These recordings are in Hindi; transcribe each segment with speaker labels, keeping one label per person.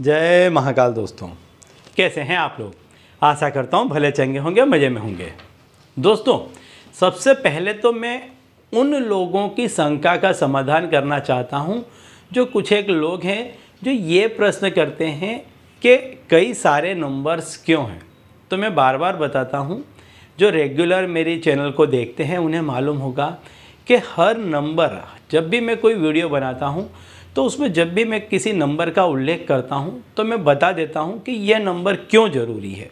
Speaker 1: जय महाकाल दोस्तों कैसे हैं आप लोग आशा करता हूँ भले चंगे होंगे मज़े में होंगे दोस्तों सबसे पहले तो मैं उन लोगों की शंका का समाधान करना चाहता हूँ जो कुछ एक लोग हैं जो ये प्रश्न करते हैं कि कई सारे नंबर्स क्यों हैं तो मैं बार बार बताता हूँ जो रेगुलर मेरे चैनल को देखते हैं उन्हें मालूम होगा कि हर नंबर जब भी मैं कोई वीडियो बनाता हूँ तो उसमें जब भी मैं किसी नंबर का उल्लेख करता हूँ तो मैं बता देता हूँ कि यह नंबर क्यों ज़रूरी है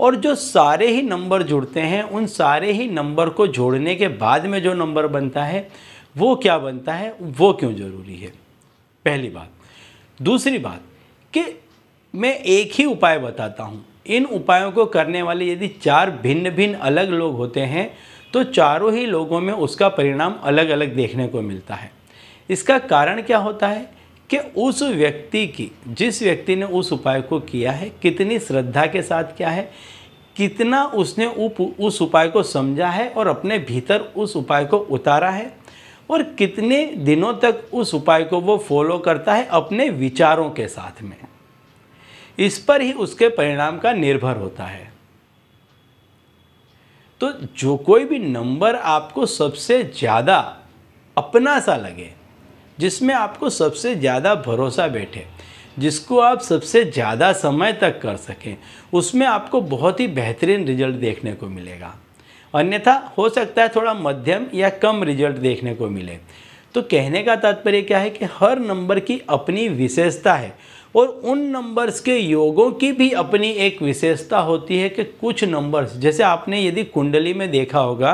Speaker 1: और जो सारे ही नंबर जुड़ते हैं उन सारे ही नंबर को जोड़ने के बाद में जो नंबर बनता है वो क्या बनता है वो क्यों ज़रूरी है पहली बात दूसरी बात कि मैं एक ही उपाय बताता हूँ इन उपायों को करने वाले यदि चार भिन्न भिन्न अलग लोग होते हैं तो चारों ही लोगों में उसका परिणाम अलग अलग देखने को मिलता है इसका कारण क्या होता है कि उस व्यक्ति की जिस व्यक्ति ने उस उपाय को किया है कितनी श्रद्धा के साथ क्या है कितना उसने उप उस उपाय को समझा है और अपने भीतर उस उपाय को उतारा है और कितने दिनों तक उस उपाय को वो फॉलो करता है अपने विचारों के साथ में इस पर ही उसके परिणाम का निर्भर होता है तो जो कोई भी नंबर आपको सबसे ज़्यादा अपना सा लगे जिसमें आपको सबसे ज़्यादा भरोसा बैठे जिसको आप सबसे ज़्यादा समय तक कर सकें उसमें आपको बहुत ही बेहतरीन रिजल्ट देखने को मिलेगा अन्यथा हो सकता है थोड़ा मध्यम या कम रिजल्ट देखने को मिले तो कहने का तात्पर्य क्या है कि हर नंबर की अपनी विशेषता है और उन नंबर्स के योगों की भी अपनी एक विशेषता होती है कि कुछ नंबर्स जैसे आपने यदि कुंडली में देखा होगा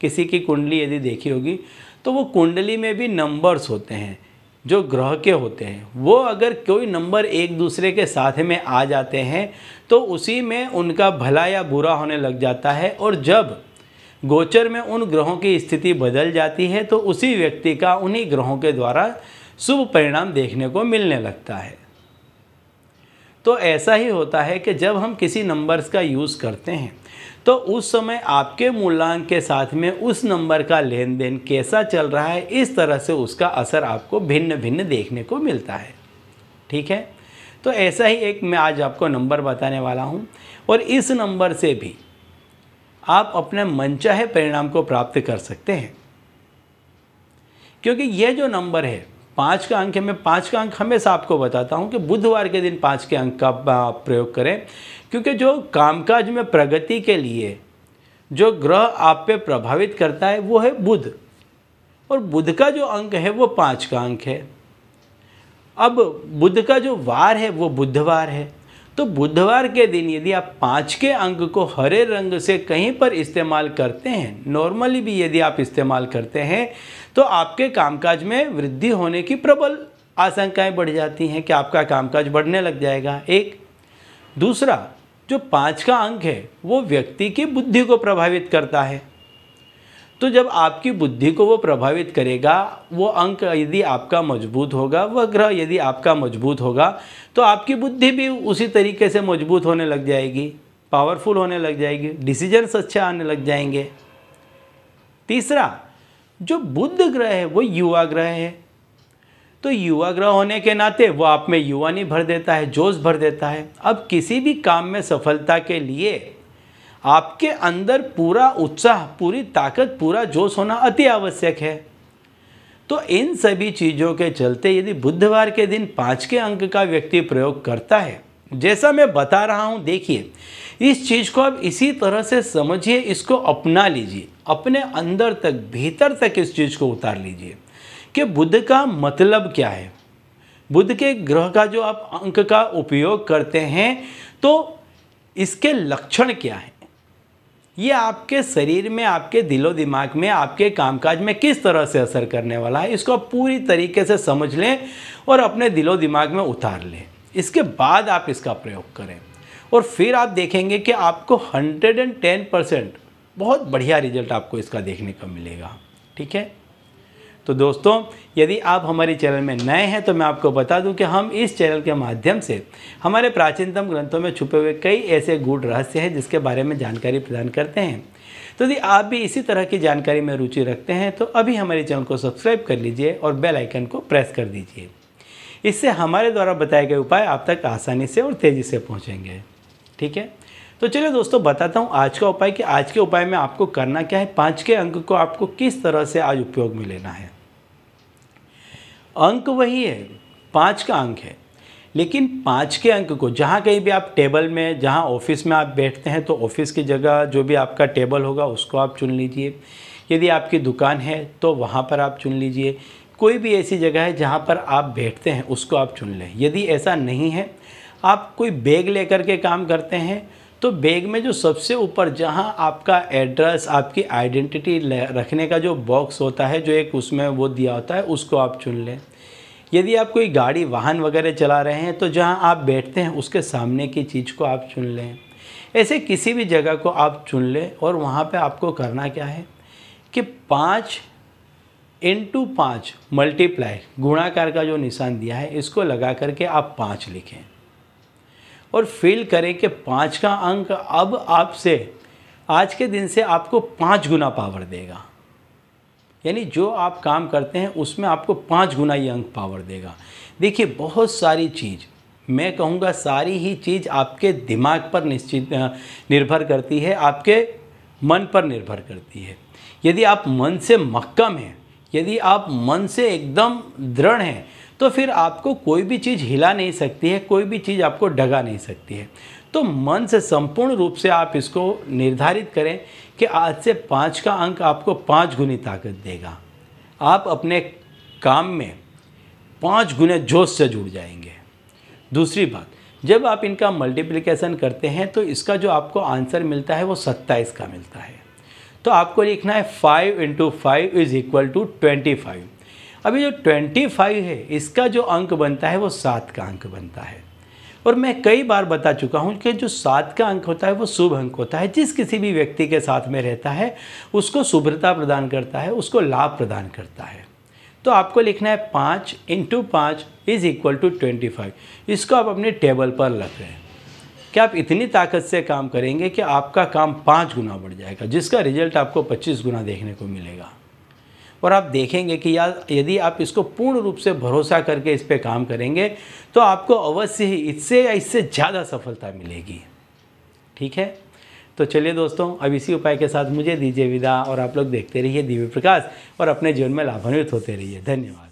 Speaker 1: किसी की कुंडली यदि देखी होगी तो वो कुंडली में भी नंबर्स होते हैं जो ग्रह के होते हैं वो अगर कोई नंबर एक दूसरे के साथ में आ जाते हैं तो उसी में उनका भला या बुरा होने लग जाता है और जब गोचर में उन ग्रहों की स्थिति बदल जाती है तो उसी व्यक्ति का उन्हीं ग्रहों के द्वारा शुभ परिणाम देखने को मिलने लगता है तो ऐसा ही होता है कि जब हम किसी नंबर्स का यूज़ करते हैं तो उस समय आपके मूल्यांक के साथ में उस नंबर का लेन देन कैसा चल रहा है इस तरह से उसका असर आपको भिन्न भिन्न देखने को मिलता है ठीक है तो ऐसा ही एक मैं आज आपको नंबर बताने वाला हूँ और इस नंबर से भी आप अपने मनचाहे परिणाम को प्राप्त कर सकते हैं क्योंकि यह जो नंबर है पाँच का अंक है मैं पाँच का अंक हमेशा आपको बताता हूँ कि बुधवार के दिन पाँच के अंक का प्रयोग करें क्योंकि जो कामकाज में प्रगति के लिए जो ग्रह आप पे प्रभावित करता है वो है बुध और बुध का जो अंक है वो पाँच का अंक है अब बुध का जो वार है वो बुधवार है तो बुधवार के दिन यदि आप पाँच के अंक को हरे रंग से कहीं पर इस्तेमाल करते हैं नॉर्मली भी यदि आप इस्तेमाल करते हैं तो आपके कामकाज में वृद्धि होने की प्रबल आशंकाएं बढ़ जाती हैं कि आपका कामकाज बढ़ने लग जाएगा एक दूसरा जो पाँच का अंक है वो व्यक्ति की बुद्धि को प्रभावित करता है तो जब आपकी बुद्धि को वो प्रभावित करेगा वो अंक यदि आपका मजबूत होगा वह ग्रह यदि आपका मजबूत होगा तो आपकी बुद्धि भी उसी तरीके से मजबूत होने लग जाएगी पावरफुल होने लग जाएगी डिसीजन्स अच्छे आने लग जाएंगे तीसरा जो बुद्ध ग्रह है वो युवा ग्रह है तो युवा ग्रह होने के नाते वो आप में युवानी भर देता है जोश भर देता है अब किसी भी काम में सफलता के लिए आपके अंदर पूरा उत्साह पूरी ताकत पूरा जोश होना अति आवश्यक है तो इन सभी चीज़ों के चलते यदि बुधवार के दिन पाँच के अंक का व्यक्ति प्रयोग करता है जैसा मैं बता रहा हूँ देखिए इस चीज़ को आप इसी तरह से समझिए इसको अपना लीजिए अपने अंदर तक भीतर तक इस चीज़ को उतार लीजिए कि बुद्ध का मतलब क्या है बुद्ध के ग्रह का जो आप अंक का उपयोग करते हैं तो इसके लक्षण क्या है ये आपके शरीर में आपके दिलो दिमाग में आपके कामकाज में किस तरह से असर करने वाला है इसको पूरी तरीके से समझ लें और अपने दिलो दिमाग में उतार लें इसके बाद आप इसका प्रयोग करें और फिर आप देखेंगे कि आपको हंड्रेड एंड टेन परसेंट बहुत बढ़िया रिजल्ट आपको इसका देखने को मिलेगा ठीक है तो दोस्तों यदि आप हमारे चैनल में नए हैं तो मैं आपको बता दूं कि हम इस चैनल के माध्यम से हमारे प्राचीनतम ग्रंथों में छुपे हुए कई ऐसे गूढ़ रहस्य हैं जिसके बारे में जानकारी प्रदान करते हैं तो यदि आप भी इसी तरह की जानकारी में रुचि रखते हैं तो अभी हमारे चैनल को सब्सक्राइब कर लीजिए और बेल आइकन को प्रेस कर दीजिए इससे हमारे द्वारा बताए गए उपाय आप तक आसानी से और तेज़ी से पहुँचेंगे ठीक है तो चलिए दोस्तों बताता हूँ आज का उपाय कि आज के उपाय में आपको करना क्या है पाँच के अंक को आपको किस तरह से आज उपयोग में लेना है अंक वही है पाँच का अंक है लेकिन पाँच के अंक को जहाँ कहीं भी आप टेबल में जहाँ ऑफिस में आप बैठते हैं तो ऑफिस की जगह जो भी आपका टेबल होगा उसको आप चुन लीजिए यदि आपकी दुकान है तो वहाँ पर आप चुन लीजिए कोई भी ऐसी जगह है जहाँ पर आप बैठते हैं उसको आप चुन लें यदि ऐसा नहीं है आप कोई बैग लेकर के काम करते हैं तो बैग में जो सबसे ऊपर जहाँ आपका एड्रेस आपकी आइडेंटिटी रखने का जो बॉक्स होता है जो एक उसमें वो दिया होता है उसको आप चुन लें यदि आप कोई गाड़ी वाहन वगैरह चला रहे हैं तो जहाँ आप बैठते हैं उसके सामने की चीज़ को आप चुन लें ऐसे किसी भी जगह को आप चुन लें और वहाँ पर आपको करना क्या है कि पाँच इंटू पाँच मल्टीप्लाई गुणाकार का जो निशान दिया है इसको लगा करके आप पाँच लिखें और फील करें कि पाँच का अंक अब आपसे आज के दिन से आपको पाँच गुना पावर देगा यानी जो आप काम करते हैं उसमें आपको पाँच गुना ये अंक पावर देगा देखिए बहुत सारी चीज़ मैं कहूँगा सारी ही चीज़ आपके दिमाग पर निश्चित निर्भर करती है आपके मन पर निर्भर करती है यदि आप मन से मक्कम हैं यदि आप मन से एकदम दृढ़ हैं तो फिर आपको कोई भी चीज़ हिला नहीं सकती है कोई भी चीज़ आपको डगा नहीं सकती है तो मन से संपूर्ण रूप से आप इसको निर्धारित करें कि आज से पाँच का अंक आपको पाँच गुनी ताकत देगा आप अपने काम में पाँच गुने जोश से जुड़ जाएंगे दूसरी बात जब आप इनका मल्टीप्लिकेशन करते हैं तो इसका जो आपको आंसर मिलता है वो सत्ताईस का मिलता है तो आपको लिखना है five into five is equal to twenty five अभी जो 25 है इसका जो अंक बनता है वो सात का अंक बनता है और मैं कई बार बता चुका हूँ कि जो सात का अंक होता है वो शुभ अंक होता है जिस किसी भी व्यक्ति के साथ में रहता है उसको शुभ्रता प्रदान करता है उसको लाभ प्रदान करता है तो आपको लिखना है पाँच इंटू पाँच is equal to twenty five इसको आप अपने टेबल पर रख रहे हैं क्या आप इतनी ताकत से काम करेंगे कि आपका काम पाँच गुना बढ़ जाएगा जिसका रिजल्ट आपको पच्चीस गुना देखने को मिलेगा और आप देखेंगे कि या यदि आप इसको पूर्ण रूप से भरोसा करके इस पर काम करेंगे तो आपको अवश्य ही इससे या इससे ज़्यादा सफलता मिलेगी ठीक है तो चलिए दोस्तों अब इसी उपाय के साथ मुझे दीजिए विदा और आप लोग देखते रहिए दिव्य प्रकाश और अपने जीवन में लाभान्वित होते रहिए धन्यवाद